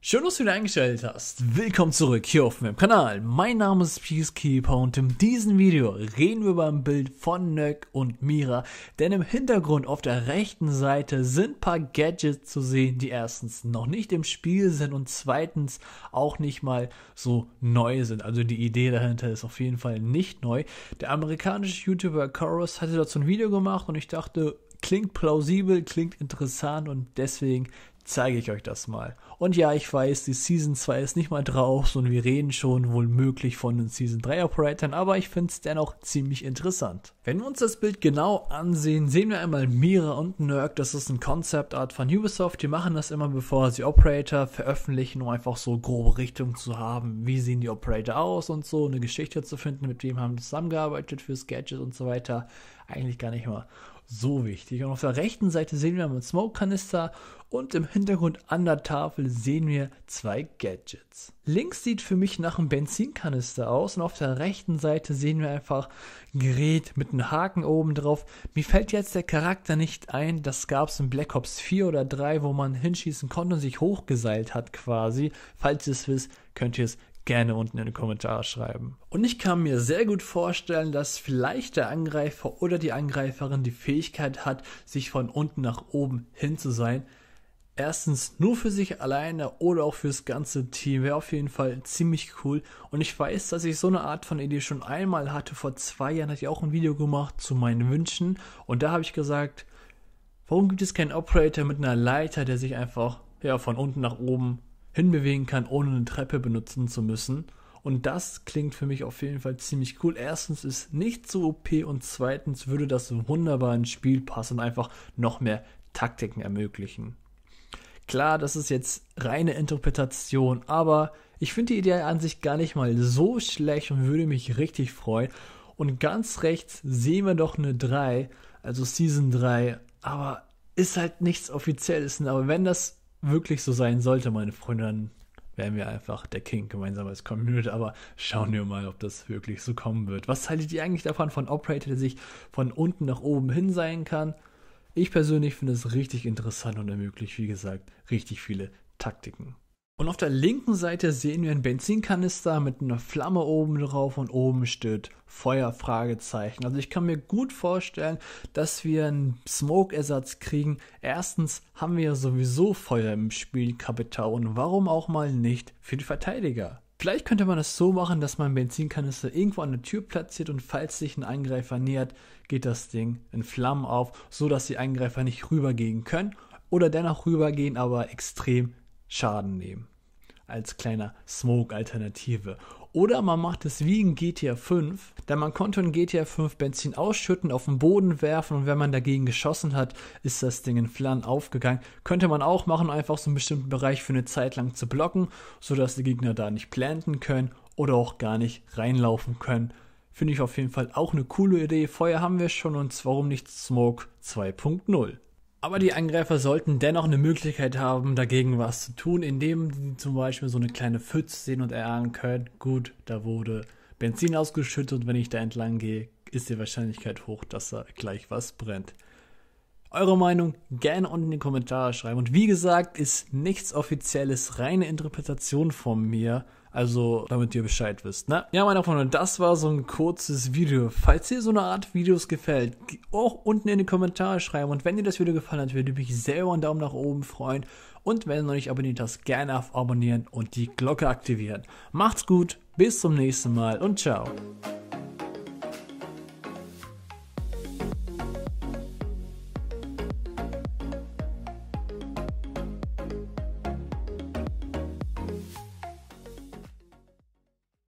Schön, dass du wieder eingestellt hast. Willkommen zurück hier auf meinem Kanal. Mein Name ist Peacekeeper und in diesem Video reden wir über ein Bild von Nöck und Mira, denn im Hintergrund auf der rechten Seite sind ein paar Gadgets zu sehen, die erstens noch nicht im Spiel sind und zweitens auch nicht mal so neu sind. Also die Idee dahinter ist auf jeden Fall nicht neu. Der amerikanische YouTuber Chorus hatte dazu ein Video gemacht und ich dachte, klingt plausibel, klingt interessant und deswegen zeige ich euch das mal. Und ja, ich weiß, die Season 2 ist nicht mal drauf sondern wir reden schon wohl möglich von den Season 3 Operatoren, aber ich finde es dennoch ziemlich interessant. Wenn wir uns das Bild genau ansehen, sehen wir einmal Mira und Nurk, das ist ein Concept Art von Ubisoft, die machen das immer bevor sie Operator veröffentlichen, um einfach so grobe Richtung zu haben, wie sehen die Operator aus und so, eine Geschichte zu finden, mit wem haben die zusammengearbeitet für Sketches und so weiter. Eigentlich gar nicht mal so wichtig. Und auf der rechten Seite sehen wir einen Smoke-Kanister und im Hintergrund an der Tafel sehen wir zwei Gadgets. Links sieht für mich nach einem Benzinkanister aus und auf der rechten Seite sehen wir einfach ein Gerät mit einem Haken oben drauf. Mir fällt jetzt der Charakter nicht ein, das gab es in Black Ops 4 oder 3, wo man hinschießen konnte und sich hochgeseilt hat quasi. Falls ihr es wisst, könnt ihr es gerne unten in die Kommentare schreiben. Und ich kann mir sehr gut vorstellen, dass vielleicht der Angreifer oder die Angreiferin die Fähigkeit hat, sich von unten nach oben hin zu sein. Erstens nur für sich alleine oder auch fürs ganze Team wäre auf jeden Fall ziemlich cool. Und ich weiß, dass ich so eine Art von Idee schon einmal hatte. Vor zwei Jahren hatte ich auch ein Video gemacht zu meinen Wünschen. Und da habe ich gesagt, warum gibt es keinen Operator mit einer Leiter, der sich einfach ja, von unten nach oben hinbewegen kann, ohne eine Treppe benutzen zu müssen. Und das klingt für mich auf jeden Fall ziemlich cool. Erstens ist nicht so OP und zweitens würde das wunderbar ins Spiel passen und einfach noch mehr Taktiken ermöglichen. Klar, das ist jetzt reine Interpretation, aber ich finde die Idee an sich gar nicht mal so schlecht und würde mich richtig freuen. Und ganz rechts sehen wir doch eine 3, also Season 3, aber ist halt nichts Offizielles. Aber wenn das wirklich so sein sollte, meine Freunde, dann wären wir einfach der King gemeinsam als Community. Aber schauen wir mal, ob das wirklich so kommen wird. Was haltet ihr eigentlich davon von Operator, der sich von unten nach oben hin sein kann? Ich persönlich finde es richtig interessant und ermöglicht, wie gesagt, richtig viele Taktiken. Und auf der linken Seite sehen wir einen Benzinkanister mit einer Flamme oben drauf und oben steht Feuer Fragezeichen. Also ich kann mir gut vorstellen, dass wir einen Smoke-Ersatz kriegen. Erstens haben wir ja sowieso Feuer im Spiel Kapital und warum auch mal nicht für die Verteidiger. Vielleicht könnte man das so machen, dass man einen Benzinkanister irgendwo an der Tür platziert und falls sich ein Angreifer nähert, geht das Ding in Flammen auf, so dass die Angreifer nicht rübergehen können oder dennoch rübergehen, aber extrem Schaden nehmen. Als kleiner Smoke-Alternative. Oder man macht es wie in GTA 5, denn man konnte in GTA 5 Benzin ausschütten, auf den Boden werfen und wenn man dagegen geschossen hat, ist das Ding in Flammen aufgegangen. Könnte man auch machen, einfach so einen bestimmten Bereich für eine Zeit lang zu blocken, sodass die Gegner da nicht planten können oder auch gar nicht reinlaufen können. Finde ich auf jeden Fall auch eine coole Idee. Feuer haben wir schon und warum nicht Smoke 2.0. Aber die Angreifer sollten dennoch eine Möglichkeit haben, dagegen was zu tun, indem sie zum Beispiel so eine kleine Pfütze sehen und erahnen können, gut, da wurde Benzin ausgeschüttet und wenn ich da entlang gehe, ist die Wahrscheinlichkeit hoch, dass da gleich was brennt. Eure Meinung gerne unten in die Kommentare schreiben. Und wie gesagt, ist nichts Offizielles, reine Interpretation von mir. Also, damit ihr Bescheid wisst, ne? Ja, meine Freunde, das war so ein kurzes Video. Falls dir so eine Art Videos gefällt, auch unten in die Kommentare schreiben. Und wenn dir das Video gefallen hat, würde ich mich sehr über einen Daumen nach oben freuen. Und wenn du noch nicht abonniert hast, gerne auf Abonnieren und die Glocke aktivieren. Macht's gut, bis zum nächsten Mal und ciao.